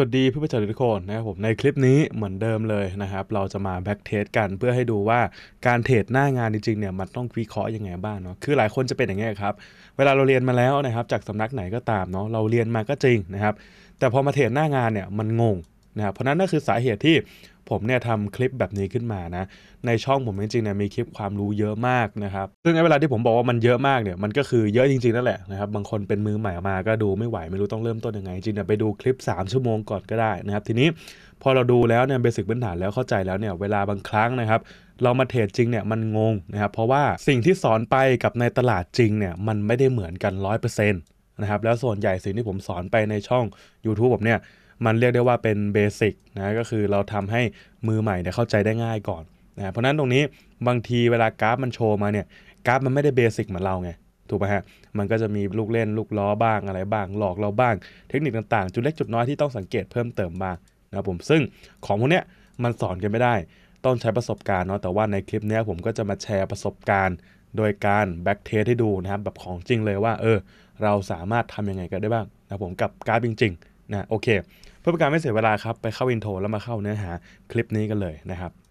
สวัสดีเพื่อนผู้ชมทุกคนนะครับผมในคลิปนี้เหมือนเดิมเลยนะครับ เราจะมาแบ็กเทสกันเพื่อให้ดูว่าการเทรดหน้างานจริงๆเนี่ยมันต้องวิเคราะห์ยังไงบ้างเนาะคือหลายคนจะเป็นอย่างเงี้ยครับ เวลาเราเรียนมาแล้วนะครับจากสำนักไหนก็ตามเนาะเราเรียนมาก็จริงนะครับ แต่พอมาเทรดหน้างานเนี่ยมันงงนะครับเพราะนั้นนั่นคือสาเหตุที่ผมเนี่ยทำคลิปแบบนี้ขึ้นมานะ ในช่องผมจริงๆเนี่ยมีคลิปความรู้เยอะมากนะครับ ซึ่งในเวลาที่ผมบอกว่ามันเยอะมากเนี่ย มันก็คือเยอะจริงๆนั่นแหละนะครับ บางคนเป็นมือใหม่มาก็ดูไม่ไหว ไม่รู้ต้องเริ่มต้นยังไง จริงเนี่ยไปดูคลิป 3 ชั่วโมงก่อนก็ได้นะครับ ทีนี้พอเราดูแล้วเนี่ยเบสิกพื้นฐานแล้วเข้าใจแล้วเนี่ย เวลาบางครั้งนะครับ เรามาเทรดจริงเนี่ยมันงงนะครับ เพราะว่าสิ่งที่สอนไปกับในตลาดจริงเนี่ยมันไม่ได้เหมือนกัน 100%นะครับ แล้วส่วนใหญ่สิ่งที่ผมสอนไปในช่อง YouTube ผมเนี่ยมันเรียกได้ว่าเป็นเบสิกนะก็คือเราทำให้มือใหม่เนี่ยเข้าใจได้ง่ายก่อนนะเพราะนั้นตรงนี้บางทีเวลากราฟมันโชว์มาเนี่ยกราฟมันไม่ได้เบสิกเหมือนเราไงถูกไหมฮะมันก็จะมีลูกเล่นลูกล้อบ้างอะไรบ้างหลอกเราบ้างเทคนิคต่าง ๆ จุดเล็กจุดน้อยที่ต้องสังเกตเพิ่มเติมบ้างนะผมซึ่งของพวกเนี้ยมันสอนกันไม่ได้ ต้องใช้ประสบการณ์เนาะแต่ว่าในคลิปนี้ผมก็จะมาแชร์ประสบการณ์โดยการแบ็กเทสให้ดูนะครับแบบของจริงเลยว่า เออเราสามารถทํำยังไงกันได้บ้างนะผมกับการจริงๆนะโอเคเพื่อเป็นการไม่เสียเวลาครับ ไปเข้าอินโทรแล้วมาเข้าเนื้อหาคลิปนี้กันเลยนะครับ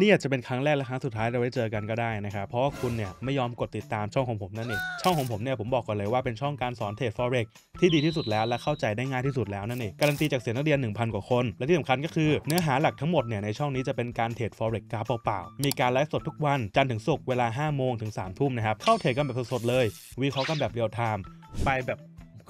นี่อาจจะเป็นครั้งแรกและครั้งสุดท้ายเราไว้เจอกันก็ได้นะครับ เพราะว่าคุณเนี่ยไม่ยอมกดติดตามช่องของผมนั่นเองช่องของผมเนี่ยผมบอกก่อนเลยว่าเป็นช่องการสอนเทรด forex ที่ดีที่สุดแล้วและเข้าใจได้ง่ายที่สุดแล้วนั่นเองการันตีจากเสียงนักเรียน1,000กว่าคน และที่สำคัญก็คือเนื้อหาหลักทั้งหมดเนี่ยในช่องนี้จะเป็นการเทรด forex กราฟเปล่าๆมีการไลฟ์สดทุกวันจันทร์ถึงศุกร์เวลา5โมงถึงสามทุ่มนะครับเข้าเทรดกันแบบสดๆเลย วิเคราะห์กันแบบเรียลไทม์ไปแบบ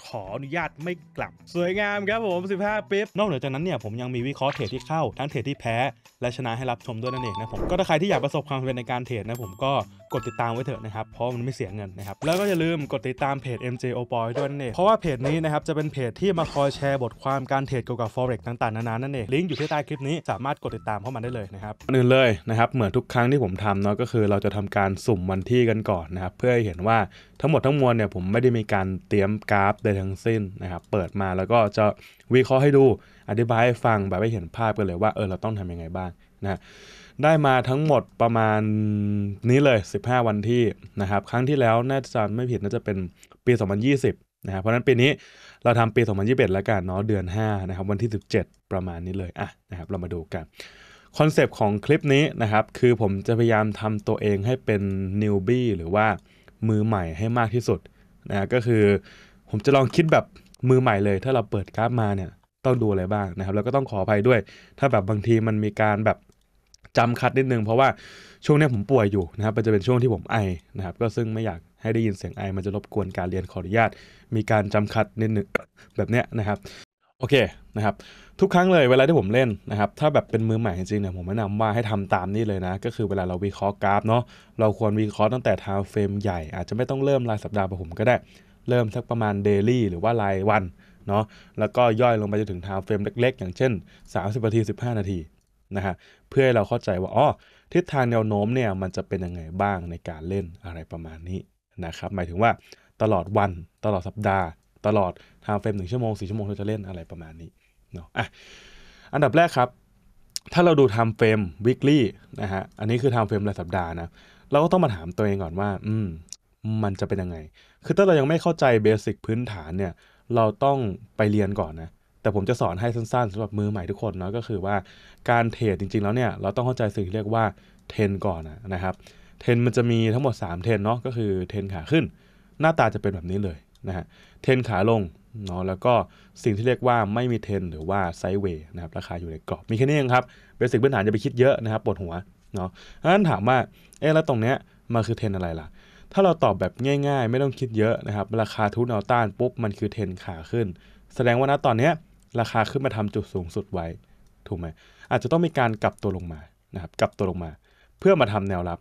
ขออนุญาตไม่กลับสวยงามครับผม 15ปิ๊บนอกเหนือจากนั้นเนี่ยผมยังมีวิเคราะห์เทรดที่เข้า ทั้งเทรดที่แพ้และชนะให้รับชมด้วยนั่นเองนะผมก็ถ้าใครที่อยากประสบความสำเร็จในการเทรดนะผมก็ กดติดตามไว้เถอะนะครับ เพราะมันไม่เสียเงินนะครับ แล้วก็อย่าลืมกดติดตามเพจ MJ o p o y ด้วยนั่นเองเพราะว่าเพจนี้นะครับจะเป็นเพจ ที่มาคอยแชร์บทความการเทรดเกี่ยวกับ forex ต่าง ๆ นานา นั่นเอง ลิงก์อยู่ที่ใต้คลิปนี้สามารถกดติดตามเข้ามาได้เลยนะครับอื่นเลยนะครับเหมือนทุกครั้งที่ผมทำเนาะก็คือเราจะทำการสุ่มวันที่กันก่อนนะครับเพื่อให้เห็นว่าทั้งหมดทั้งมวลเนี่ยผมไม่ได้มีการเตรียมกราฟใดทั้งสิ้นนะครับเปิดมาแล้วก็จะวิเคราะห์ให้ดูอธิบายให้ฟังแบบให้เห็นภาพกันเลยว่า เออ เราต้องทํำยังไงบ้างนะได้มาทั้งหมดประมาณนี้เลย 15 วันที่นะครับครั้งที่แล้วน่าจะไม่ผิดน่าจะเป็นปี 2020นะครับเพราะนั้นปีนี้เราทำปี 2021 แล้วกันเนาะเดือน5นะครับวันที่ 17 ประมาณนี้เลยอ่ะนะครับเรามาดูกัน คอนเซปต์ของคลิปนี้นะครับคือผมจะพยายามทำตัวเองให้เป็นนิวบี้หรือว่ามือใหม่ให้มากที่สุดนะก็คือผมจะลองคิดแบบมือใหม่เลย ถ้าเราเปิดกราฟมาเนี่ยต้องดูอะไรบ้างนะครับแล้วก็ต้องขออภัยด้วย ถ้าแบบบางทีมันมีการแบบจำคัดนิดนึงเพราะว่าช่วงนี้ผมป่วยอยู่นะครับมันจะเป็นช่วงที่ผมไอนะครับ ก็ซึ่งไม่อยากให้ได้ยินเสียงไอมันจะรบกวนการเรียนขออนุญาต มีการจำคัดนิดนึงแบบเนี้ยนะครับโอเคนะครับทุกครั้งเลยเวลาที่ผมเล่นนะครับ ถ้าแบบเป็นมือใหม่จริงๆเนี่ยผมแนะนำว่าให้ทำตามนี้เลยนะก็คือเวลาเราวิเคราะห์กราฟเนาะเราควรวิเคราะห์ตั้งแต่ทาวเฟรมใหญ่ อาจจะไม่ต้องเริ่มรายสัปดาห์ผมก็ได้เริ่มสักประมาณเดลี่หรือว่ารายวันเนาะแล้วก็ย่อยลงไปจนถึงไทม์เฟรมเล็กๆ อย่างเช่น 30นาที 15 นาทีนะฮะเพื่อให้เราเข้าใจว่าอ๋อทิศทางแนวโน้มเนี่ย มันจะเป็นยังไงบ้างในการเล่นอะไรประมาณนี้นะครับ หมายถึงว่าตลอดวัน ตลอดสัปดาห์ ตลอดไทม์เฟรมหนึ่งชั่วโมงสี่ชั่วโมงเราจะเล่นอะไรประมาณนี้เนาะอ่ะอันดับแรกครับ ถ้าเราดูไทม์เฟรม weekly นะฮะ อันนี้คือไทม์เฟรมรายสัปดาห์นะ เราก็ต้องมาถามตัวเองก่อนว่า อืม มันจะเป็นยังไง คือถ้าเรายังไม่เข้าใจเบสิกพื้นฐานเนี่ยเราต้องไปเรียนก่อนนะ แต่ผมจะสอนให้สั้นๆสำหรับมือใหม่ทุกคนเนาะก็คือว่าการเทรดจริงๆ แล้วเนี่ยเราต้องเข้าใจสิ่งที่เรียกว่าเทรนก่อนนะครับเทรนมันจะมีทั้งหมด 3 เทรนเนาะก็คือเทรนขาขึ้น หน้าตาจะเป็นแบบนี้เลยนะฮะเทรนขาลงเนาะแล้วก็สิ่งที่เรียกว่าไม่มีเทรนหรือว่าไซด์เวย์นะครับราคาอยู่ในกรอบมีแค่นี้เองครับเบสิกพื้นฐานจะไปคิดเยอะนะครับปวดหัวเนาะงั้นถามว่าเอ๊ะแล้วตรงเนี้ยมันคือเทรนอะไรล่ะถ้าเราตอบแบบง่าย ๆ ไม่ต้องคิดเยอะนะครับราคาทุนเอาต้านปุ๊บมันคือเทนขาขึ้น แสดงว่าณตอนนี้ราคาขึ้นมาทำจุดสูงสุดไว้ ถูกไหมอาจจะต้องมีการกลับตัวลงมานะครับกลับตัวลงมา เพื่อมาทำแนวรับ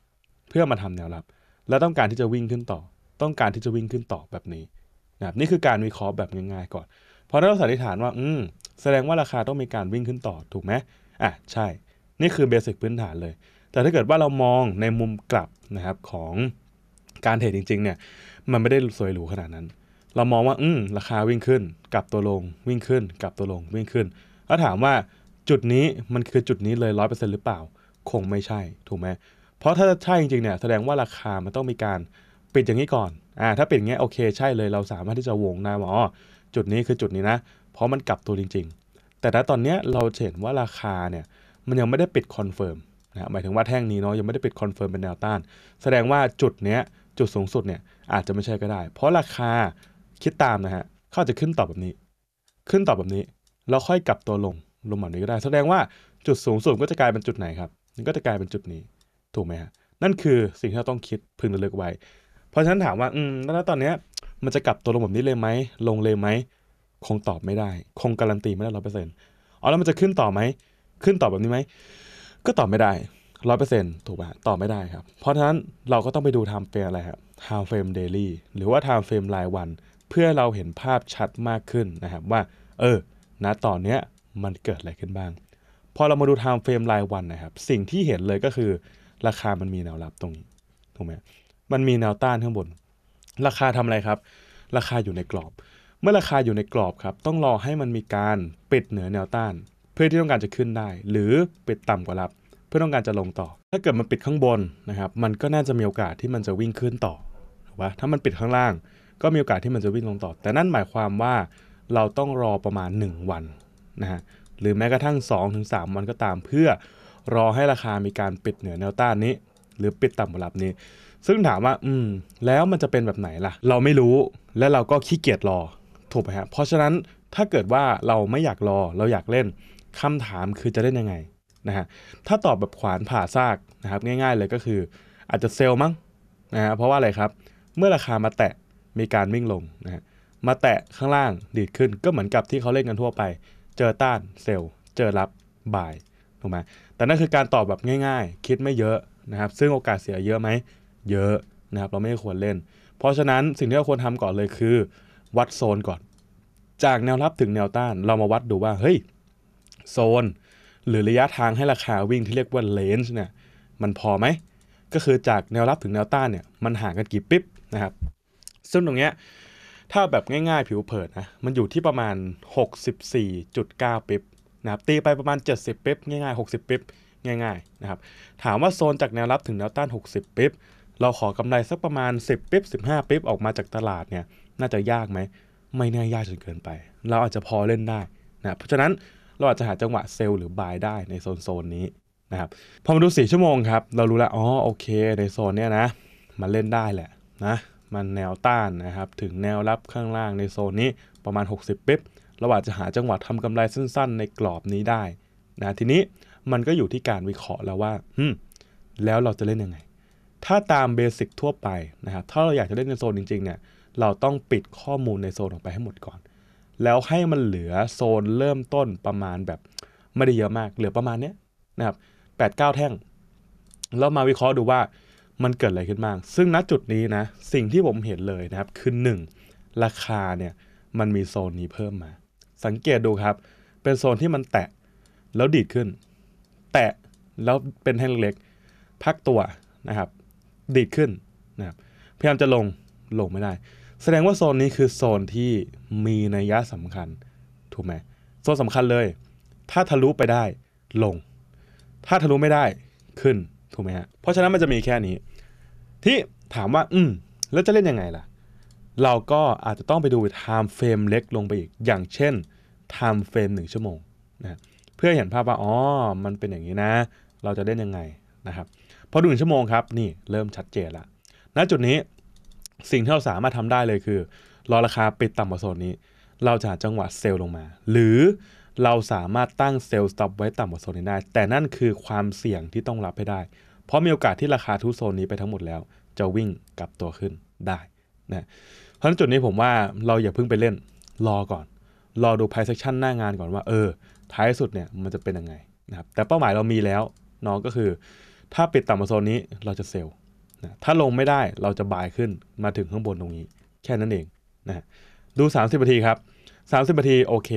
เพื่อมาทำแนวรับ และต้องการที่จะวิ่งขึ้นต่อ ต้องการที่จะวิ่งขึ้นต่อแบบนี้นะครับนี่คือการวิเคราะห์แบบง่ายๆก่อนเพราะเราสันนิษฐานว่า อืม แสดงว่าราคาต้องมีการวิ่งขึ้นต่อถูกไหมอ่ะใช่ นี่คือเบสิกพื้นฐานเลย แต่ถ้าเกิดว่าเรามองในมุมกลับนะครับของการเทรดจริงๆ เนี่ย มันไม่ได้สวยหรูขนาดนั้น เรามองว่า อืมราคาวิ่งขึ้น กลับตัวลง วิ่งขึ้น กลับตัวลง วิ่งขึ้นล้วถามว่า จุดนี้มันคือจุดนี้เลยร้อยเปอร์เซ็นต์หรือเปล่า คงไม่ใช่ ถูกไหมเพราะถ้าใช่จริงๆ เนี่ย แสดงว่าราคา มันต้องมีการปิดอย่างนี้ก่อน อ่า ถ้าปิดอย่างนี้โอเค ใช่เลย เราสามารถที่จะวงนะว่าอ๋อจุดนี้คือจุดนี้นะ เพราะมันกลับตัวจริงๆ แต่ณตอนนี้เราเห็นว่าราคาเนี่ย มันยังไม่ได้ปิดคอนเฟิร์ม นะ หมายถึงว่าแท่งนี้เนาะ ยังไม่ได้ปิดคอนเฟิร์มเป็นแนวต้าน แสดงว่าจุดเนี้ยจุดสูงสุดเนี่ยอาจจะไม่ใช่ก็ได้ เพราะราคาคิดตามนะฮะเขาจะขึ้นต่อแบบนี้ ขึ้นต่อแบบนี้ แล้วค่อยกลับตัวลงลงแบบนี้ก็ได้แสดงว่าจุดสูงสุดก็จะกลายเป็นจุดไหนครับมันก็จะกลายเป็นจุดนี้ถูกไหมฮะนั่นคือสิ่งที่เราต้องคิดพึงระลึกไว้ เพราะฉะนั้นถามว่าอืมแล้วตอนเนี้ยมันจะกลับตัวลงแบบนี้เลยไหมลงเลยไหมคงตอบไม่ได้ คงการันตีไม่ได้ร้อยเปอร์เซ็นต์อ๋อแล้วมันจะขึ้นต่อไหมขึ้นต่อแบบนี้ไหมก็ตอบไม่ได้ร้อยเปอร์เซ็นต์ถูกป่ะต่อไม่ได้ครับ เพราะฉะนั้นเราก็ต้องไปดูไทม์เฟรมอะไรครับไทม์เฟรมเดลี่หรือว่าไทม์เฟรมรายวันเพื่อเราเห็นภาพชัดมากขึ้นนะครับ ว่า เออณตอนเนี้ยมันเกิดอะไรขึ้นบ้าง พอเรามาดูไทม์เฟรมรายวันนะครับ สิ่งที่เห็นเลยก็คือ ราคามันมีแนวรับตรงนี้ถูกไหมมันมีแนวต้านข้างบน ราคาทำอะไรครับ ราคาอยู่ในกรอบ เมื่อราคาอยู่ในกรอบครับต้องรอให้มันมีการปิดเหนือแนวต้าน เพื่อที่ต้องการจะขึ้นได้ หรือปิดต่ำกว่ารับพื่อต้องการจะลงต่อ ถ้าเกิดมันปิดข้างบนนะครับ มันก็น่าจะมีโอกาสที่มันจะวิ่งขึ้นต่อ ถูกปะถ้ามันปิดข้างล่าง ก็มีโอกาสที่มันจะวิ่งลงต่อ แต่นั่นหมายความว่าเราต้องรอประมาณ 1 วันนะฮะ หรือแม้กระทั่ง2-3วันก็ตามเพื่อรอให้ราคามีการปิดเหนือแนวต้านนี้ หรือปิดต่ำกว่ารับนี้ ซึ่งถามว่า อืม แล้วมันจะเป็นแบบไหนล่ะ เราไม่รู้ และเราก็ขี้เกียจรอ ถูกไหมฮะเพราะฉะนั้นถ้าเกิดว่าเราไม่อยากรอ เราอยากเล่น คำถามคือจะเล่นยังไงนะฮะถ้าตอบแบบขวานผ่าซากนะครับง่ายๆเลยก็คือ อาจจะเซลล์มั้งนะฮะเพราะว่าอะไรครับเมื่อราคามาแตะมีการวิ่งลงนะฮะมาแตะข้างล่างดีดขึ้นก็เหมือนกับที่เขาเล่นกันทั่วไป เจอต้านเซลล์เจอรับบ่ายถูกไหมแต่นั่นคือการตอบแบบง่าย ๆ คิดไม่เยอะนะครับซึ่งโอกาสเสียเยอะไหมเยอะนะครับเราไม่ควรเล่น เพราะฉะนั้นสิ่งที่เราควรทำก่อนเลยคือ วัดโซนก่อน จากแนวรับถึงแนวต้านเรามาวัดดูว่าเฮ้ยโซนหรือระยะทางให้ราคาวิ่งที่เรียกว่าเลนส์เนี่ยมันพอไหมก็คือจากแนวรับถึงแนวต้านเนี่ยมันห่างกันกี่ปิ๊บนะครับซึ่งตรงเนี้ยถ้าแบบง่าย ๆผิวเผินนะมันอยู่ที่ประมาณ 64.9ปิ๊บนะครับตีไปประมาณ 70ปิ๊บง่ายๆ 60ปิ๊บง่ายๆนะครับถามว่าโซนจากแนวรับถึงแนวต้าน 60ปิ๊บเราขอกำไรสักประมาณ 10ปิ๊บ15ปิ๊บออกมาจากตลาดเนี่ยน่าจะยากไหมไม่น่ายากจนเกินไป เราอาจจะพอเล่นได้นะเพราะฉะนั้นเราอาจจะหาจังหวะเซลล์หรือบายได้ในโซนโซนนี้นะครับพอมาดู 4 ชั่วโมงครับ เรารู้แล้วอ๋อโอเคในโซนเนี้ยนะ มันเล่นได้แหละนะมันแนวต้านนะครับ ถึงแนวรับข้างล่างในโซนนี้ประมาณ 60 ปิ๊บเราอาจจะหาจังหวะทำกำไรสั้นๆในกรอบนี้ได้นะทีนี้มันก็อยู่ที่การวิเคราะห์แล้วว่าอืมแล้วเราจะเล่นยังไง ถ้าตามเบสิกทั่วไปนะครับถ้าเราอยากจะเล่นในโซนจริง ๆเนี่ยเราต้องปิดข้อมูลในโซนออกไปให้หมดก่อนแล้วให้มันเหลือโซนเริ่มต้นประมาณแบบ ไม่ได้เยอะมาก เหลือประมาณเนี้ยนะครับแปดเก้าแท่งแล้วมาวิเคราะห์ดูว่ามันเกิดอะไรขึ้นบ้างซึ่งณจุดนี้นะ สิ่งที่ผมเห็นเลยนะครับ คือหนึ่งราคาเนี่ยมันมีโซนนี้เพิ่มมา สังเกตดูครับ เป็นโซนที่มันแตะ แล้วดีดขึ้น แตะแล้วเป็นแท่งเล็กๆ พักตัวนะครับ ดีดขึ้นนะครับพยายามจะลงลงไม่ได้แสดงว่าโซนนี้คือ โซนที่มีนัยยะสำคัญ ถูกไหมโซนสำคัญเลย ถ้าทะลุไปได้ลง ถ้าทะลุไม่ได้ขึ้น ถูกไหมฮะ เพราะฉะนั้นมันจะมีแค่นี้ ที่ถามว่า อืม แล้วจะเล่นยังไงล่ะ เราก็อาจจะต้องไปดูไทม์เฟรมเล็กลงไปอีก อย่างเช่น ไทม์เฟรมหนึ่งชั่วโมงนะ เพื่อเห็นภาพว่า อ๋อ มันเป็นอย่างนี้นะ เราจะเล่นยังไงนะครับ พอดูหนึ่งชั่วโมงครับ นี่ เริ่มชัดเจนละ ณ จุดนี้สิ่งที่เราสามารถทำได้เลยคือ รอราคาปิดต่ำกว่าโซนนี้เราจะหาจังหวะเซลล์ลงมา หรือเราสามารถตั้งเซลล์สต็อปไว้ต่ำกว่าโซนนี้ได้ แต่นั่นคือความเสี่ยงที่ต้องรับให้ได้ เพราะมีโอกาสที่ราคาทุโซนนี้ไปทั้งหมดแล้วจะวิ่งกลับตัวขึ้นได้นะเพราะฉะนั้นจุดนี้ผมว่าเราอย่าเพิ่งไปเล่นรอก่อนรอดูไพ i เซ็กชั o หน้างานก่อนว่าเออท้ายสุดเนี่ยมันจะเป็นยังไงนะครับแต่เป้าหมายเรามีแล้วเนาะก็คือ ถ้าปิดต่ำกว่าโซนนี้เราจะเซลล์นะถ้าลงไม่ได้เราจะบายขึ้นมาถึงข้างบนตรงนี้ แค่นั้นเองนะดู 30นาทีครับ30นาทีโอเค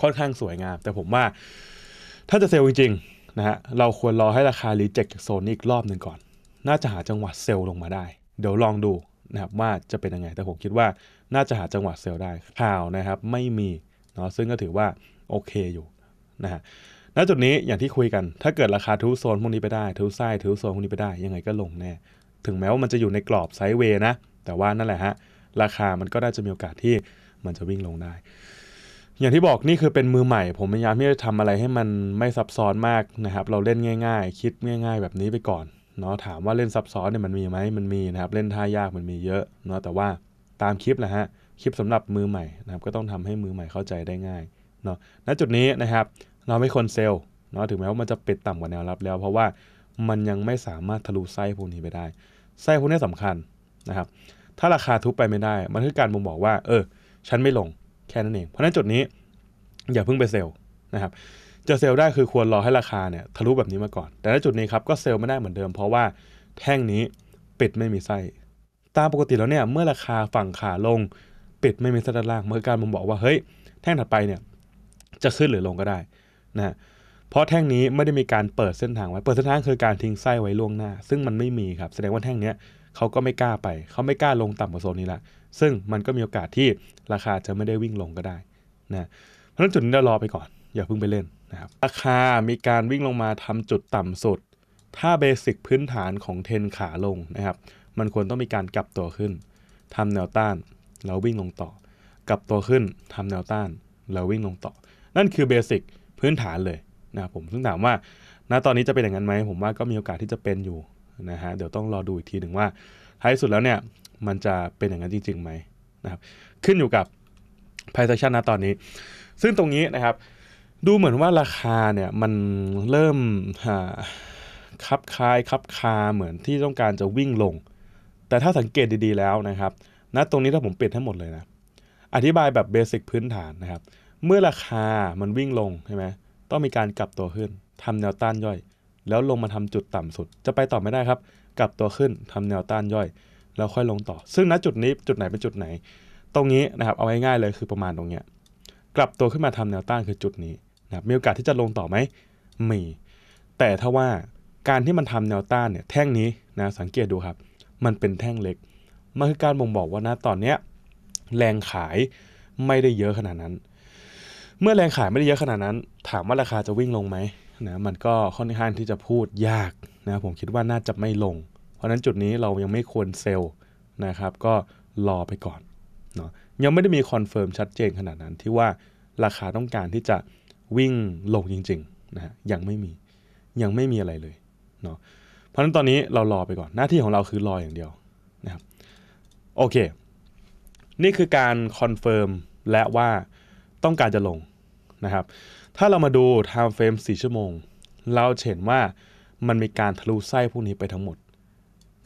ค่อนข้างสวยงาม แต่ผมว่า ถ้าจะเซลล์จริงๆนะฮะเราควรรอให้ราคารีเจ็คจากโซนอีกรอบหนึ่งก่อน น่าจะหาจังหวะเซลล์ลงมาได้ เดี๋ยวลองดูนะครับว่าจะเป็นยังไง แต่ผมคิดว่าน่าจะหาจังหวะเซลล์ได้ข่าวนะครับ ไม่มีเนาะซึ่งก็ถือว่าโอเคอยู่นะฮะณจุดนี้อย่างที่คุยกันถ้าเกิดราคาทูโซนพวกนี้ไปได้ทูไส้ทูโซนพวกนี้ไปได้ยังไงก็ลงแน่ถึงแม้ว่ามันจะอยู่ในกรอบไซด์เวย์นะ แต่ว่านั่นแหละฮะราคามันก็ได้จะมีโอกาสที่มันจะวิ่งลงได้ อย่างที่บอกนี่คือเป็นมือใหม่ผมพยายามที่จะทำอะไรให้มันไม่ซับซ้อนมากนะครับเราเล่นง่ายๆ คิดง่ายๆ แบบนี้ไปก่อนเนาะถามว่าเล่นซับซ้อนเนี่ยมันมีไหมมันมีนะครับเล่นท่ายากมันมีเยอะเนาะแต่ว่าตามคลิปแหละฮะคลิปสำหรับมือใหม่นะครับก็ต้องทำให้มือใหม่เข้าใจได้ง่ายเนาะณจุดนี้นะครับเราไม่ควรเซลล์เนาะถึงแม้ว่ามันจะปิดต่ำกว่าแนวรับแล้ว เพราะว่ามันยังไม่สามารถทะลุไส้พวกนี้ไปได้ ไส้พวกนี้สำคัญนะครับ ถ้าราคาทุบไปไม่ได้ มันคือการบ่งบอกว่าเออฉันไม่ลงแค่นั้นเอง เพราะฉะนั้นจุดนี้ อย่าเพิ่งไปเซลล์นะครับ จะเซลล์ได้คือควรรอให้ราคาเนี่ยทะลุแบบนี้มาก่อน แต่ในจุดนี้ครับก็เซลล์ไม่ได้เหมือนเดิม เพราะว่าแท่งนี้ปิดไม่มีไส้ ตามปกติแล้วเนี่ยเมื่อราคาฝั่งขาลงปิดไม่มีไส้ด้านล่างเมื่อการบ่งบอกว่าเฮ้ยแท่งถัดไปเนี่ยจะขึ้นหรือลงก็ได้นะเพราะแท่งนี้ไม่ได้มีการเปิดเส้นทางไว้ เปิดเส้นทางคือการทิ้งไส้ไว้ล่วงหน้า ซึ่งมันไม่มีครับ แสดงว่าแท่งเนี้ยเขาก็ไม่กล้าไป เขาไม่กล้าลงต่ำกว่าโซนนี้ละซึ่งมันก็มีโอกาสที่ราคาจะไม่ได้วิ่งลงก็ได้ นะ เพราะฉะนั้นจุดนี้เรารอไปก่อน อย่าเพิ่งไปเล่นนะครับ ราคามีการวิ่งลงมาทำจุดต่ำสุด ถ้าเบสิกพื้นฐานของเทนขาลงนะครับ มันควรต้องมีการกลับตัวขึ้น ทำแนวต้านแล้ววิ่งลงต่อ กลับตัวขึ้นทำแนวต้านแล้ววิ่งลงต่อ นั่นคือเบสิกพื้นฐานเลยนะครับ ผมซึ่งถามว่าณตอนนี้จะเป็นอย่างนั้นไหมผมว่าก็มีโอกาสที่จะเป็นอยู่นะฮะเดี๋ยวต้องรอดูอีกทีหนึ่งว่าท้ายสุดแล้วเนี่ยมันจะเป็นอย่างนั้นจริงๆไหมนะครับ ขึ้นอยู่กับไพ i ซ e ชันณตอนนี้ ซึ่งตรงนี้นะครับ ดูเหมือนว่าราคาเนี่ยมันเริ่มคับคายคับคาเหมือนที่ต้องการจะวิ่งลง แต่ถ้าสังเกตดีๆแล้วนะครับณนะตรงนี้ถ้าผมปิดทั้งหมดเลยนะอธิบายแบบเบสิกพื้นฐานนะครับเมื่อราคามันวิ่งลงใช่ไหมต้องมีการกลับตัวขึ้น ทำแนวต้านย่อย แล้วลงมาทำจุดต่ำสุด จะไปต่อไม่ได้ครับ กลับตัวขึ้นทำแนวต้านย่อย แล้วค่อยลงต่อ ซึ่งณจุดนี้ จุดไหนเป็นจุดไหน ตรงนี้นะครับ เอาง่ายๆเลยคือประมาณตรงเนี้ยกลับตัวขึ้นมาทำแนวต้านคือจุดนี้นะมีโอกาสที่จะลงต่อไหมมี แต่ถ้าว่าการที่มันทำแนวต้านเนี่ย แท่งนี้นะสังเกตดูครับ มันเป็นแท่งเล็ก มันคือการบ่งบอกว่านะตอนเนี้ยแรงขายไม่ได้เยอะขนาดนั้นเมื่อแรงขายไม่ได้เยอะขนาดนั้น ถามว่าราคาจะวิ่งลงไหมนะมันก็ค่อนข้างที่จะพูดยากนะผมคิดว่าน่าจะไม่ลง เพราะนั้นจุดนี้เรายังไม่ควรเซลล์นะครับ ก็รอไปก่อนเนาะยังไม่ได้มีคอนเฟิร์มชัดเจนขนาดนั้น ที่ว่าราคาต้องการที่จะวิ่งลงจริงๆนะยังไม่มียังไม่มีอะไรเลยเนาะเพราะนั้นตอนนี้เรารอไปก่อนหน้าที่ของเราคือรออย่างเดียวนะครับโอเคนี่คือการคอนเฟิร์มและว่าต้องการจะลงนะครับถ้าเรามาดู time frame 4ชั่วโมง เราเห็นว่ามันมีการทะลุไส้พวกนี้ไปทั้งหมด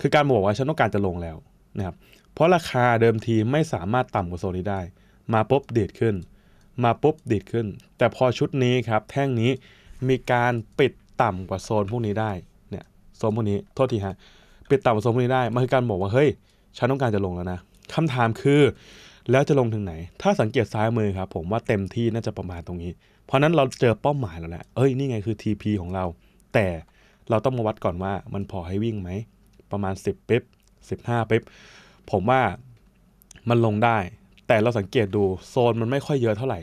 คือการบอกว่าฉันต้องการจะลงแล้วนะครับ เพราะราคาเดิมทีไม่สามารถต่ำกว่าโซนนี้ได้ มาปุ๊บเดีดขึ้น มาปุ๊บเดีดขึ้น แต่พอชุดนี้ครับแท่งนี้มีการปิดต่ำกว่าโซนพวกนี้ได้ เนี่ยโซนพวกนี้โทษทีฮะ ปิดต่ำกว่าโซนพวกนี้ได้มันคือการบอกว่า เฮ้ยฉันต้องการจะลงแล้วนะ คำถามคือแล้วจะลงถึงไหน ถ้าสังเกตซ้ายมือครับผมว่าเต็มที่น่าจะประมาณตรงนี้ เพราะนั้นเราเจอเป้าหมายแล้วแหละ เอ้ยนี่ไงคือ TP ของเรา แต่เราต้องมาวัดก่อนว่ามันพอให้วิ่งไหม ประมาณ 10ปิ๊บ15ป๊บ ผมว่ามันลงได้ แต่เราสังเกตดูโซนมันไม่ค่อยเยอะเท่าไหร่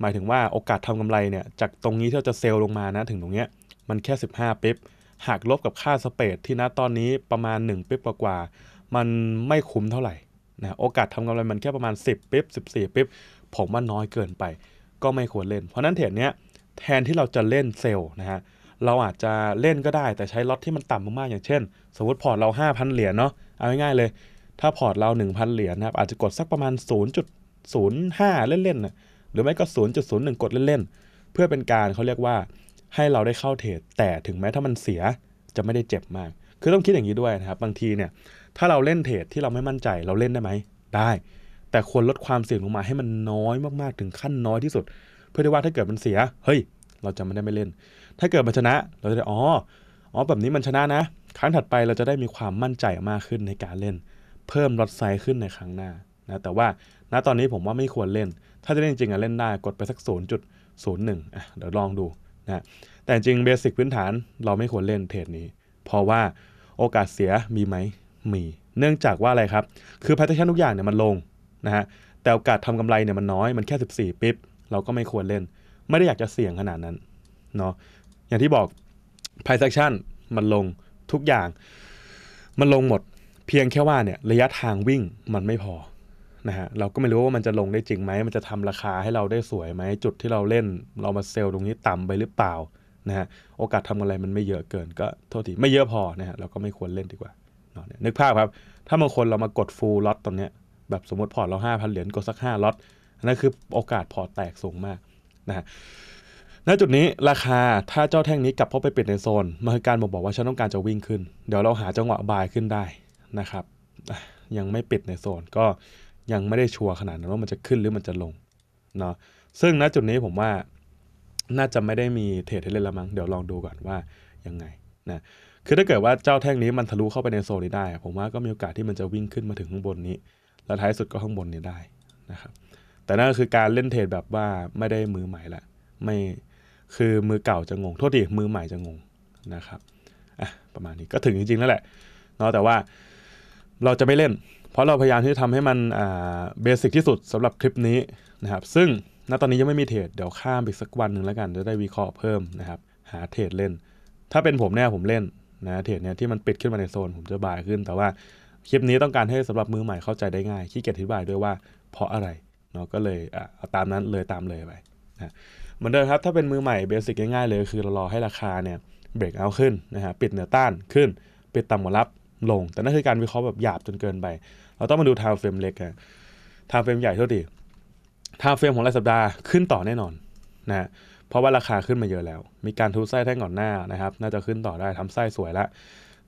หมายถึงว่าโอกาสทำกำไรเนี่ย จากตรงนี้ที่เราจะเซลลงมานะถึงตรงเนี้ย มันแค่ 15ป๊บ หากลบกับค่าสเปดที่ณตอนนี้ประมาณ1ป๊บกว่า มันไม่คุ้มเท่าไหร่นะโอกาสทำกำไรมันแค่ประมาณ 10ปิ๊บ14 ปิ๊บผมว่าน้อยเกินไป ก็ไม่ควรเล่น เพราะนั้นเทรดเนี้ยแทนที่เราจะเล่นเซลล์นะฮะเราอาจจะเล่นก็ได้ แต่ใช้ล็อตที่มันต่ำมากๆ อย่างเช่น สมมติพอร์ตเรา 5,000 เหรียญเนาะเอาง่ายๆเลย ถ้าพอร์ตเรา 1,000 เหรียญนะครับอาจจะกดสักประมาณ 0.05 เล่นๆนะหรือไม่ก็ 0.01 กดเล่นๆ เพื่อเป็นการเขาเรียกว่าให้เราได้เข้าเทรดแต่ถึงแม้ถ้ามันเสียจะไม่ได้เจ็บมากคือต้องคิดอย่างนี้ด้วยนะครับบางทีเนี่ยถ้าเราเล่นเทรดที่เราไม่มั่นใจเราเล่นได้ไหม ได้ แต่ควรลดความเสี่ยงลงมาให้มันน้อยมากๆ ถึงขั้นน้อยที่สุด เพื่อที่ว่าถ้าเกิดมันเสีย เฮ้ย เราจะไม่ได้ไม่เล่น ถ้าเกิดมันชนะ เราจะได้ อ๋อ อ๋อ แบบนี้มันชนะนะ ครั้งถัดไปเราจะได้มีความมั่นใจมากขึ้นในการเล่น เพิ่มลดไซ์ขึ้นในครั้งหน้า นะ แต่ว่า ณ ตอนนี้ผมว่าไม่ควรเล่น ถ้าจะเล่นจริงอะเล่นได้ กดไปสัก 0.01อ่ะเดี๋ยวลองดูนะ แต่จริง เบสิกพื้นฐานเราไม่ควรเล่นเทรดนี้ เพราะว่าโอกาสเสียมีไหมมีเนื่องจากว่าอะไรครับ คือแพทเทิชันทุกอย่างเนี่ยมันลงนะฮะ แต่โอกาสทำกำไรเนี่ยมันน้อย มันแค่ 14ปิ๊บ เราก็ไม่ควรเล่น ไม่ได้อยากจะเสี่ยงขนาดนั้นเนาะ อย่างที่บอก price action มันลงทุกอย่าง มันลงหมด เพียงแค่ว่าเนี่ยระยะทางวิ่งมันไม่พอนะฮะ เราก็ไม่รู้ว่ามันจะลงได้จริงไหม มันจะทำราคาให้เราได้สวยไหม จุดที่เราเล่นเรามาเซลล์ตรงนี้ต่ำไปหรือเปล่านะฮะ โอกาสทำอะไรมันไม่เยอะเกิน ก็โทษทีไม่เยอะพอนะฮะ เราก็ไม่ควรเล่นดีกว่านึกภาพครับถ้าบางคนเรามากดฟูลล็อตตอนเนี้ยแบบสมมติพอร์ตเราห้าพันเหรียญกดสักห้าล็อตนั่นคือโอกาสพอร์ตแตกสูงมากนะฮะณจุดนี้ราคาถ้าเจ้าแท่งนี้กลับเข้าไปปิดในโซนมันคือการบอกบอกว่าฉันต้องการจะวิ่งขึ้น เดี๋ยวเราหาจังหวะบายขึ้นได้นะครับยังไม่ปิดในโซน ก็ยังไม่ได้ชัวร์ขนาดนั้นว่ามันจะขึ้นหรือมันจะลงเนาะซึ่งณจุดนี้ผมว่าน่าจะไม่ได้มีเทรดให้เล่นละมั้งเดี๋ยวลองดูก่อนว่ายังไงนะคือถ้าเกิดว่าเจ้าแท่งนี้มันทะลุเข้าไปในโซนนี้ได้ ผมว่าก็มีโอกาสที่มันจะวิ่งขึ้นมาถึงข้างบนนี้ แล้วท้ายสุดก็ข้างบนนี้ได้นะครับ แต่นั่นก็คือการเล่นเทรดแบบว่าไม่ได้มือใหม่ละ ไม่ คือมือเก่าจะงง โทษดีมือใหม่จะงงนะครับอ่ะประมาณนี้ ก็ถึงจริง ๆแล้วแหละเนาะแต่ว่าเราจะไม่เล่น เพราะเราพยายามที่จะทำให้มันอ่าเบสิกที่สุดสำหรับคลิปนี้นะครับ ซึ่งณตอนนี้ยังไม่มีเทรด เดี๋ยวข้ามไปสักวันหนึ่งแล้วกัน จะได้วิเคราะห์เพิ่มนะครับ หาเทรดเล่น ถ้าเป็นผมแน่ผมเล่นนะเทรดเนี่ยที่มันปิดขึ้นมาในโซนผมจะบายขึ้น แต่ว่า คลิปนี้ต้องการให้สำหรับมือใหม่เข้าใจได้ง่ายขี้เกียจอธิบายด้วยว่าเพราะอะไรเนาะก็เลยเอาตามนั้นเลยตามเลยไปนะเหมือนเดิมครับถ้าเป็นมือใหม่เบสิกง่ายๆเลย คือเรารอให้ราคาเนี่ยเบรกเอาขึ้นนะฮะปิดเหนือต้านขึ้นปิดต่ำกว่ารับลง แต่นั่นคือการวิเคราะห์แบบหยาบจนเกินไป เราต้องมาดูทาวเฟรมเล็กอะทาวเฟรมใหญ่เท่าดีทาวเฟรมของรายสัปดาห์ขึ้นต่อแน่นอนนะเพราะว่าราคาขึ้นมาเยอะแล้ว มีการทุบไส้แท่งก่อนหน้านะครับ น่าจะขึ้นต่อได้ทำไส้สวยละ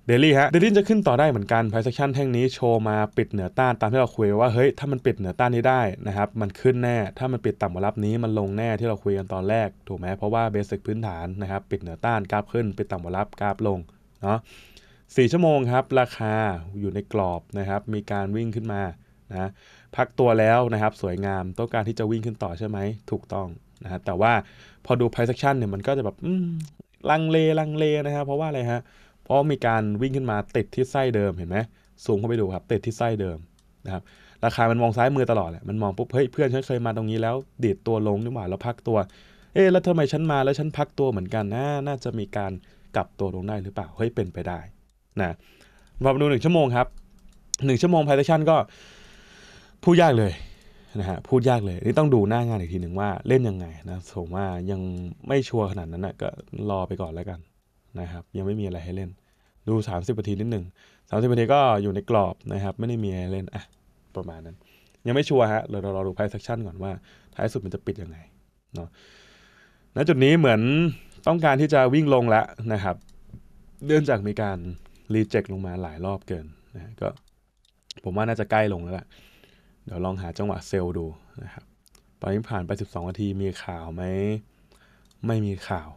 เดลี่ฮะ เดลี่จะขึ้นต่อได้เหมือนกันไพร์เซชันแท่งนี้โชว์มา ปิดเหนือต้านตามที่เราคุยว่า เฮ้ย ถ้ามันปิดเหนือต้านนี้ได้นะครับ มันขึ้นแน่ ถ้ามันปิดต่ำกว่ารับนี้มันลงแน่ที่เราคุยกันตอนแรก ถูกไหมเพราะว่าเบสิกพื้นฐานนะครับ ปิดเหนือต้านกราฟขึ้นปิดต่ำกว่ารับกราฟลง เนาะสี่ชั่วโมงครับราคาอยู่ในกรอบนะครับ มีการวิ่งขึ้นมา นะ พักตัวแล้วนะครับ สวยงามต้องการที่จะวิ่งขึ้นต่อใช่ไหมถูกต้องนะครับแต่ว่าพอดู price action เนี่ยมันก็จะแบบลังเลลังเลนะครับ เพราะว่าอะไรฮะเพราะมีการวิ่งขึ้นมา ติดที่ไส้เดิมเห็นไหมสูงเข้าไปดูครับ ติดที่ไส้เดิมนะครับราคามันมองซ้ายมือตลอดแหละ มันมองปุ๊บเฮ้ย เพื่อนฉันเคยมาตรงนี้แล้ว ดีดตัวลงนี่หว่าแล้วพักตัว เอ๊ะแล้วทำไมฉันมาแล้วฉันพักตัวเหมือนกันนะน่าจะมีการกลับตัวลงได้หรือเปล่าเฮ้ยเป็นไปได้ นะมาดูหนึ่งชั่วโมงครับหนึ่งชั่วโมงไพเทชันก็พูดยากเลยนะฮะพูดยากเลยนี่ต้องดูหน้างานอีกทีหนึ่งว่าเล่นยังไงนะผมว่ายังไม่ชัวร์ขนาดนั้นนะก็รอไปก่อนแล้วกันนะครับ ยังไม่มีอะไรให้เล่น ดู 30นาทีนิดหนึ่ง30นาทีก็อยู่ในกรอบนะครับ ไม่ได้มีอะไรเล่นอะประมาณนั้น ยังไม่ชัวร์ฮะเราเราดูไพ่ซักชั่นก่อนว่าท้ายสุดมันจะปิดยังไงเนาะณจุดนี้เหมือนต้องการที่จะวิ่งลงแล้วนะครับเนื่องจากมีการรีเจ็คลงมาหลายรอบเกินนะก็ผมว่าน่าจะใกล้ลงแล้วแหละเดี๋ยวลองหาจังหวะเซลล์ดูนะครับตอนนี้ผ่านไป 12นาที มีข่าวไหมไม่มีข่าว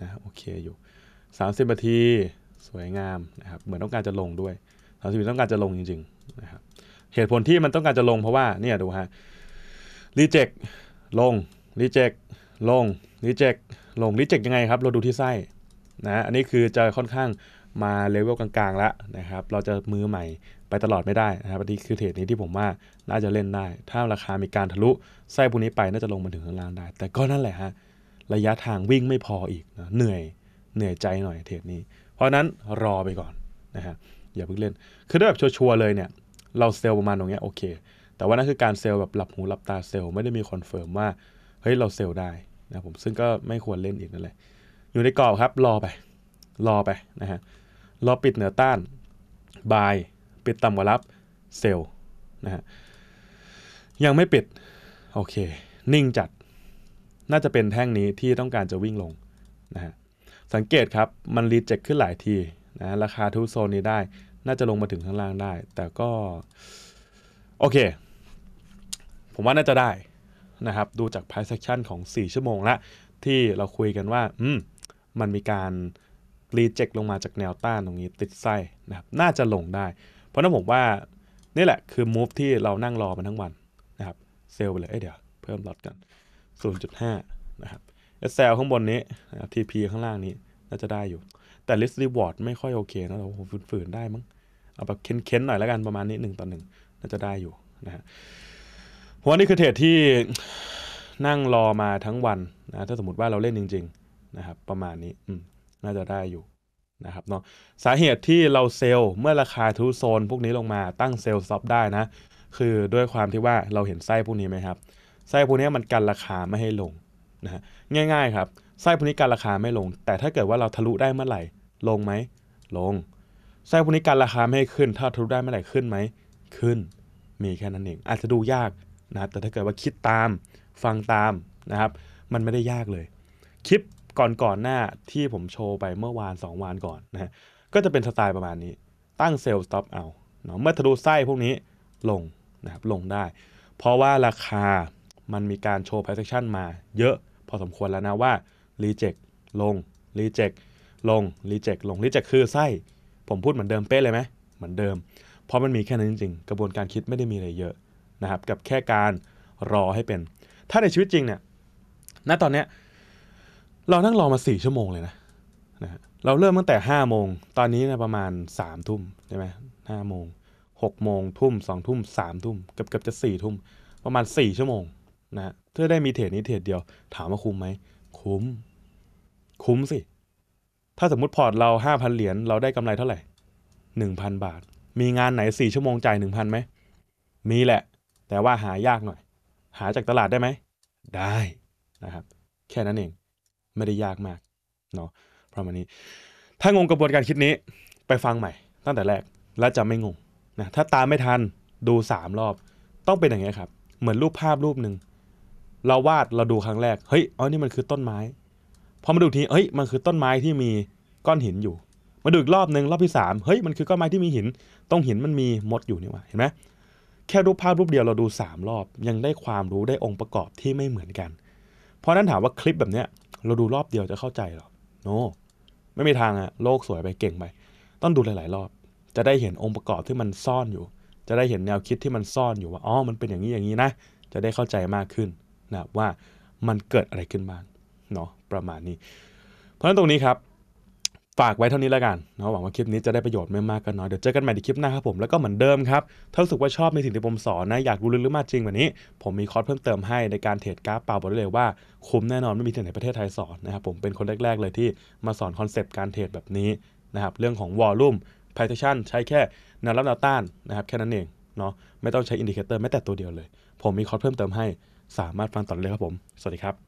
นะโอเคอยู่ 30นาที สวยงามนะครับเหมือนต้องการจะลงด้วย30ต้องการจะลงจริงๆนะครับเหตุผลที่มันต้องการจะลงเพราะว่าเนี่ยดูฮะรีเจ็คลงรีเจ็คลงรีเจ็คลงรีเจ็คยังไงครับ เราดูที่ไส้นะอันนี้คือจะค่อนข้างมาเลเวลกลาง ๆ แล้วนะครับ เราจะมือใหม่ไปตลอดไม่ได้นะครับอันนี้คือเทรดนี้ที่ผมว่าน่าจะเล่นได้ ถ้าราคามีการทะลุไส้พวกนี้ไปน่าจะลงมาถึงข้างล่างได้ แต่ก็นั่นแหละฮะระยะทางวิ่งไม่พออีกนะเหนื่อยเหนื่อยใจหน่อยเทรดนี้ เพราะนั้นรอไปก่อน นะฮะอย่าเพิ่งเล่น คือถ้าแบบชัวร์เลยเนี่ย เราเซลล์ประมาณตรงนี้โอเค แต่ว่านั่นคือการเซลล์แบบหลับหูหลับตาเซลล์ไม่ได้มีคอนเฟิร์มว่าเฮ้ยเราเซลล์ได้นะผมซึ่งก็ไม่ควรเล่นอีกนั่นแหละอยู่ในกรอบครับรอไปรอไปนะฮะรอปิดเหนือต้านบายปิดต่ำกว่ารับเซลล์นะฮะ ยังไม่ปิด โอเค นิ่งจัด น่าจะเป็นแท่งนี้ที่ต้องการจะวิ่งลง นะฮะ สังเกตครับ มันรีเจ็คขึ้นหลายที นะ ราคาทุกโซนนี้ได้ น่าจะลงมาถึงข้างล่างได้ แต่ก็ โอเค ผมว่าน่าจะได้นะครับ ดูจาก price action ของ 4 ชั่วโมงละ ที่เราคุยกันว่า อืม มันมีการรีเจ็คลงมาจากแนวต้านตรงนี้ ติดไส้นะครับ น่าจะลงได้ราะนั้นผมว่า นี่แหละคือมูฟที่เรานั่งรอมาทั้งวันนะครับเซลล์ไปเลยเเดี๋ยว เพิ่มลอดกัน0.5นะครับ SL ข้างบนนี้ TP ข้างล่างนี้ น่าจะได้อยู่ แต่ list reward ไม่ค่อยโอเคนะเราฝืนได้มั้ง เอาแบบเค้นๆ หน่อยแล้วกันประมาณนี้หนึ่งต่อหนึ่งน่าจะได้อยู่นะฮะหัวนี้คือเทรดที่นั่งรอมาทั้งวันนะถ้าสมมติว่าเราเล่นจริงๆนะครับประมาณนี้น่าจะได้อยู่นะครับเนาะสาเหตุที่เราเซลล์เมื่อราคาทุโซนพวกนี้ลงมาตั้งเซลล์ซ็อปได้นะ คือด้วยความที่ว่าเราเห็นไส้พวกนี้ไหมครับไส้พวกนี้มันกันราคาไม่ให้ลงนะฮะง่ายๆครับไส้พวกนี้กันราคาไม่ลงแต่ถ้าเกิดว่าเราทะลุได้เมื่อไหร่ลงไหมลงไส้พวกนี้กันราคาไม่ให้ขึ้น ถ้าทะลุได้เมื่อไหร่ขึ้นไหมขึ้นมีแค่นั้นเองอาจจะดูยากนะแต่ถ้าเกิดว่าคิดตามฟังตามนะครับมันไม่ได้ยากเลยคลิปก่อนก่อนหน้าที่ผมโชว์ไปเมื่อวาน 2วานก่อนนะฮะก็จะเป็นสไตล์ประมาณนี้ ตั้งเซลล์สต็อปเอาเนาะเมื่อทะลุไส้พวกนี้ลงนะครับลงได้ เพราะว่าราคามันมีการโชว์ price action มาเยอะ พอสมควรแล้วนะว่า reject ลง reject ลง reject ลง reject คือไส้ ผมพูดเหมือนเดิมเป๊ะเลยไหมเหมือนเดิม เพราะมันมีแค่นั้นจริงๆ กระบวนการคิดไม่ได้มีอะไรเยอะนะครับกับแค่การรอให้เป็น ถ้าในชีวิตจริงเนี่ยณตอนเนี้ยเรานั่งรอมาสี่ชั่วโมงเลยนะนะเราเริ่มตั้งแต่ห้าโมง ตอนนี้นะประมาณสามทุ่มใช่ไหมห้าโมงหกโมง ทุ่มสองทุ่มสามทุ่มเกือบเกือบจะสี่ทุ่ม ประมาณสี่ชั่วโมงนะเพื่อได้มีเทรดนี้เทรดเดียว ถามว่าคุ้มไหม คุ้ม คุ้มสิ ถ้าสมมติพอร์ตเราห้าพันเหรียญ เราได้กำไรเท่าไหร่หนึ่งพันบาท มีงานไหนสี่ชั่วโมงจ่ายหนึ่งพันไหมมีแหละ แต่ว่าหายากหน่อย หาจากตลาดได้ไหมได้นะครับแค่นั้นเองไม่ได้ยากมากเนาะประมาณนี้ ถ้างงกระบวนการคิดนี้ไปฟังใหม่ตั้งแต่แรกแล้วจะไม่งงนะ ถ้าตามไม่ทันดู 3 รอบต้องเป็นอย่างนี้ครับ เหมือนรูปภาพรูปหนึ่งเราวาดเราดูครั้งแรก เฮ้ย อ๋อ นี่มันคือต้นไม้ พอมาดูที เฮ้ย มันคือต้นไม้ที่มีก้อนหินอยู่ มาดูอีกรอบหนึ่งรอบที่ 3เฮ้ย มันคือก้อนไม้ที่มีหิน ต้องหินมันมีมดอยู่นี่หว่าเห็นไหมแค่รูปภาพรูปเดียวเราดู 3 รอบยังได้ความรู้ได้องค์ประกอบที่ไม่เหมือนกัน เพราะนั้นถามว่าคลิปแบบเนี้ยเราดูรอบเดียวจะเข้าใจหรอ โน no. ไม่มีทางอะโลกสวยไปเก่งไป ต้องดูหลายๆรอบ จะได้เห็นองค์ประกอบที่มันซ่อนอยู่ จะได้เห็นแนวคิดที่มันซ่อนอยู่ว่า อ๋อ มันเป็นอย่างนี้อย่างนี้นะ จะได้เข้าใจมากขึ้นนะว่ามันเกิดอะไรขึ้นบ้างเนาะ ประมาณนี้ เพราะฉะนั้นตรงนี้ครับฝากไว้เท่านี้แล้วกันนะหวังว่าคลิปนี้จะได้ประโยชน์ไม่มากก็น้อย เดี๋ยวเจอกันใหม่ในคลิปหน้าครับผม แล้วก็เหมือนเดิมครับถ้ารู้สึกว่าชอบในสิ่งที่ผมสอนนะ อยากรู้ลึกอมากจริงแบบนี้ ผมมีคอร์สเพิ่มเติมให้ในการเทรดกราฟเปล่าบอกได้เลยว่า คุ้มแน่นอนไม่มีที่ไหนประเทศไทยสอนนะครับผม เป็นคนแรกๆเลยที่มาสอนคอนเซปต์การเทรดแบบนี้นะครับ เรื่องของวอลลุ่มพา r t i t นใช้แค่แนวรับแนวต้านนะครับแค่นั้นเอง เนาะไม่ต้องใช้อินดิเคเตอร์แม้แต่ตัวเดียวเลย ผมมีคอร์สเพิ่มเติมให้สามารถฟังต่อเลยครับผมสวัสดีครับ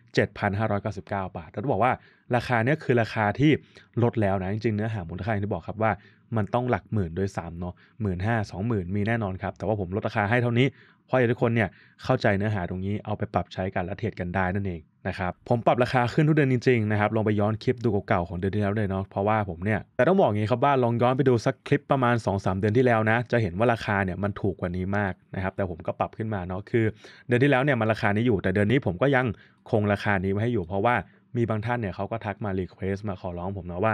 7,599 บาท แล้วบอกว่าราคาเนี้ยคือราคาที่ลดแล้วนะ จริง ๆ เนื้อหามูลค่าอย่างที่บอกครับว่ามันต้องหลักหมื่นโดยสามเนาะหมื่นห้าสองหมื่นมีแน่นอนครับ แต่ว่าผมลดราคาให้เท่านี้เพราะอยากทุกคนเนี่ยเข้าใจเนื้อหาตรงนี้เอาไปปรับใช้กันและเทรดกันได้นั่นเองนะครับผมปรับราคาขึ้นทุกเดือนจริงๆนะครับลองไปย้อนคลิปดูเก่าๆของเดือนที่แล้วเลยเนาะเพราะว่าผมเนี่ยแต่ต้องบอกอย่างนี้ครับว่าลองย้อนไปดูสักคลิปประมาณ 2-3 เดือนที่แล้วนะจะเห็นว่าราคาเนี่ยมันถูกกว่านี้มากนะครับแต่ผมก็ปรับขึ้นมาเนาะคือ เดือนที่แล้วเนี่ยมันราคานี้อยู่ แต่เดือนนี้ผมก็ยังคงราคานี้ไว้ให้อยู่ เพราะว่ามีบางท่านเนี่ยเขาก็ทักมารีเควสมาขอร้องผมเนาะว่า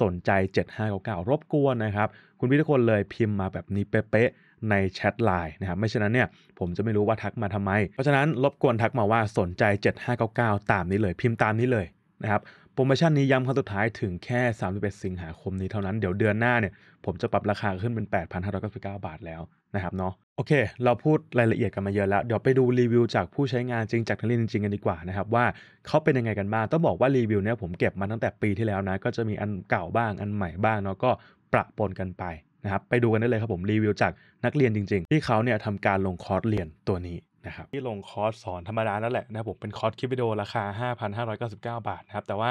สนใจ 7599 รบกวนนะครับ คุณพี่ทุกคนเลยพิมพ์มาแบบนี้เป๊ะๆ ในแชทไลน์นะครับ ไม่เ่นนั้นเนี่ยผมจะไม่รู้ว่าทักมาทำไม เพราะฉะนั้น รบกวนทักมาว่าสนใจ 7599 ตามนี้เลยพิมพ์ตามนี้เลย นะครับโปรโมชั่นนี้ย้ำครั้งสุดท้ายถึงแค่ 31 สิงหาคมนี้เท่านั้นเดี๋ยวเดือนหน้าเนี่ยผมจะปรับราคาขึ้นเป็น 8,599 บาทแล้วนะครับเนาะโอเค เราพูดรายละเอียดกันมาเยอะแล้วเดี๋ยวไปดูรีวิวจากผู้ใช้งานจริงจากนักเรียนจริงกันดีกว่านะครับว่าเขาเป็นยังไงกันบ้างต้องบอกว่ารีวิวเนี่ยผมเก็บมาตั้งแต่ปีที่แล้วนะก็จะมีอันเก่าบ้างอันใหม่บ้างเนาะก็ประปนกันไปนะครับไปดูกันได้เลยครับผมรีวิวจากนักเรียนจริง ๆ ที่เขาเนี่ยทำการลงคอร์สเรียนตัวนี้นะครับที่ลงคอร์สสอนธรรมดานั่นแหละนะครับผมเป็นคอร์สคลิปวิดีโอราคา5,599บาทนะครับแต่ว่า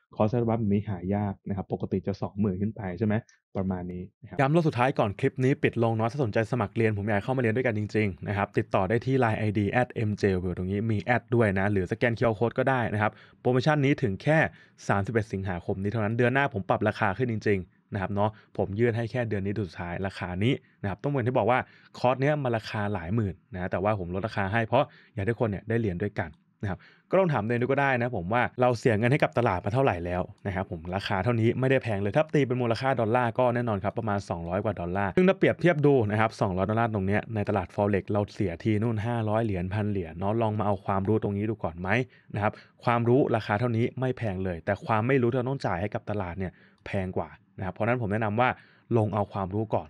คอร์สอัลบัฟนี้หายากนะครับ ปกติจะสองหมื่นขึ้นไปใช่ไหมประมาณนี้ย้ำรอบสุดท้ายก่อนคลิปนี้ปิดลงเนาะ ถ้าสนใจสมัครเรียนผมอยากเข้ามาเรียนด้วยกันจริงๆนะครับ ติดต่อได้ที่ Line ID at mjw ตรงนี้มีแอดด้วยนะ หรือสแกน QR Code ก็ได้นะครับ โปรโมชั่นนี้ถึงแค่ 31 สิงหาคมนี้เท่านั้นเดือนหน้าผมปรับราคาขึ้นจริง ๆ นะครับเนาะ ผมยื่นให้แค่เดือนนี้สุดท้ายราคานี้นะครับ ต้องเหมือนที่บอกว่าคอร์สเนี้ยมาราคาหลายหมื่นนะ แต่ว่าผมลดราคาให้เพราะอยากให้ทุกคนเนี่ยได้เรียนด้วยกันนะครับก็ลองถามตัวเองดูก็ได้นะผมว่าเราเสียเงินให้กับตลาดมาเท่าไหร่แล้วนะครับผมราคาเท่านี้ไม่ได้แพงเลยถ้าตีเป็นมูลค่าดอลลาร์ก็แน่นอนครับประมาณ 200 กว่าดอลลาร์ ซึ่งถ้าเปรียบเทียบดูนะครับ200 ดอลลาร์ตรงนี้ในตลาดฟอเร็กเราเสียทีนู่น 500 เหรียญพันเหรียญเนาะลองมาเอาความรู้ตรงนี้ดูก่อนไหมนะครับความรู้ราคาเท่านี้ไม่แพงเลย แต่ความไม่รู้ที่เราต้องจ่ายให้กับตลาดเนี่ยแพงกว่านะครับเพราะนั้นผมแนะนำว่าลงเอาความรู้ก่อน